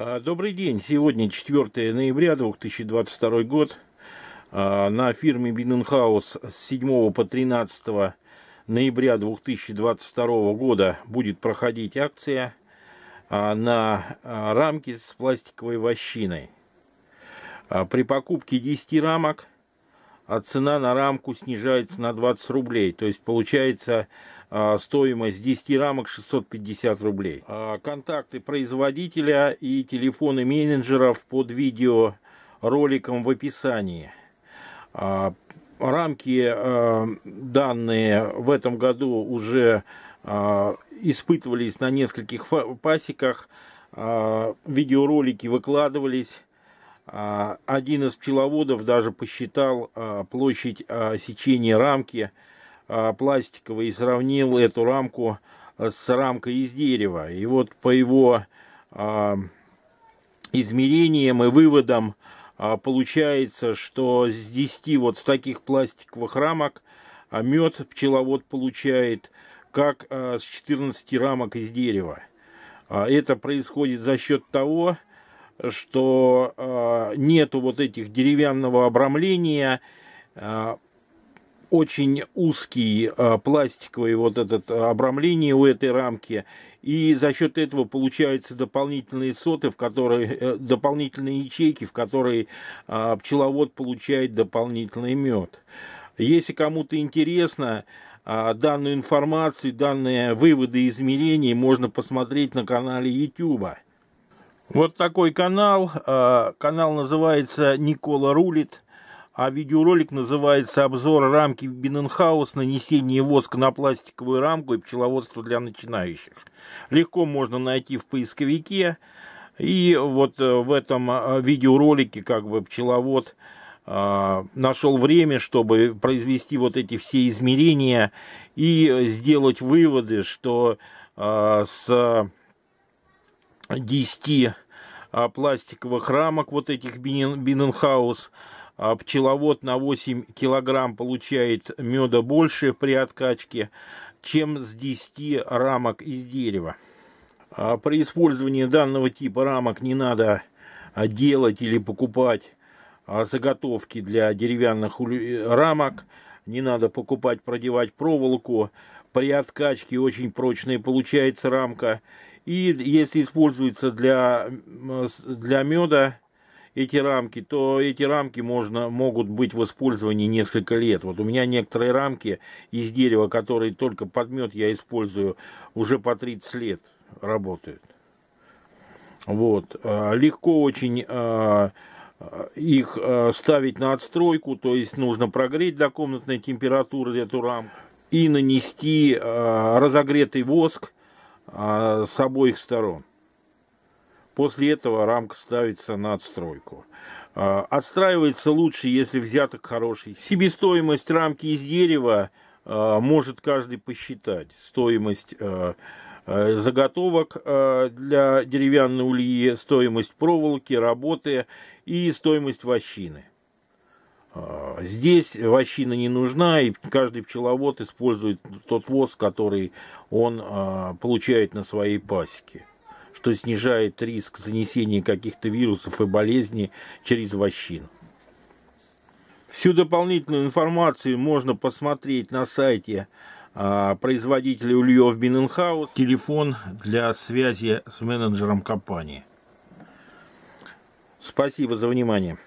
А, добрый день. Сегодня 4 ноября 2022 год. А, на фирме Биненхаус с 7 по 13 ноября 2022 года будет проходить акция а, на рамки с пластиковой вощиной. При покупке 10 рамок а цена на рамку снижается на 20 рублей. То есть получается а, стоимость 10 рамок 650 рублей. А, контакты производителя и телефоны менеджеров под видео роликом в описании. А, рамки данные в этом году уже испытывались на нескольких пасеках. Видеоролики выкладывались. Один из пчеловодов даже посчитал площадь сечения рамки а, пластиковой и сравнил эту рамку э, с рамкой из дерева. И вот по его а, измерениям и выводам а, получается, что с 10 вот с таких пластиковых рамок мед пчеловод получает как с 14 рамок из дерева. Это происходит за счет того, что нету вот этих деревянного обрамления, очень узкий а, пластиковый вот этот а, обрамление у этой рамки. И за счет этого получаются дополнительные соты, в которые, э, дополнительные ячейки, в которые а, пчеловод получает дополнительный мед. Если кому-то интересно, данную информацию, данные выводы измерений можно посмотреть на канале YouTube. Вот такой канал. Канал называется «Никола рулит» а видеоролик называется «Обзор рамки Бинненхаус Нанесение воска на пластиковую рамку и пчеловодство для начинающих». Легко можно найти в поисковике. И вот э, в этом э, видеоролике как бы пчеловод э, нашел время, чтобы произвести вот эти все измерения и сделать выводы, что с 10 пластиковых рамок вот этих Биненхаус – а пчеловод на 8 килограмм получает меда больше при откачке, чем с 10 рамок из дерева. А при использовании данного типа рамок не надо делать или покупать а заготовки для деревянных рамок, не надо покупать, продевать проволоку. При откачке очень прочная получается рамка. И если используется для, для меда, эти рамки, то эти рамки можно, могут быть в использовании несколько лет. Вот у меня некоторые рамки из дерева, которые только подмет я использую, уже по 30 лет работают. Вот. А, легко очень а, а, их ставить на отстройку, то есть нужно прогреть для комнатной температуры эту рамку и нанести разогретый воск с обоих сторон. После этого рамка ставится на отстройку. А, отстраивается лучше, если взяток хороший. Себестоимость рамки из дерева а, может каждый посчитать. Стоимость а, заготовок для деревянной ульи, стоимость проволоки, работы и стоимость вощины. Здесь вощина не нужна, и каждый пчеловод использует тот воск, который он получает на своей пасеке что снижает риск занесения каких-то вирусов и болезней через вощину. Всю дополнительную информацию можно посмотреть на сайте а, производителя Ульев Биненхаус. Телефон для связи с менеджером компании. Спасибо за внимание.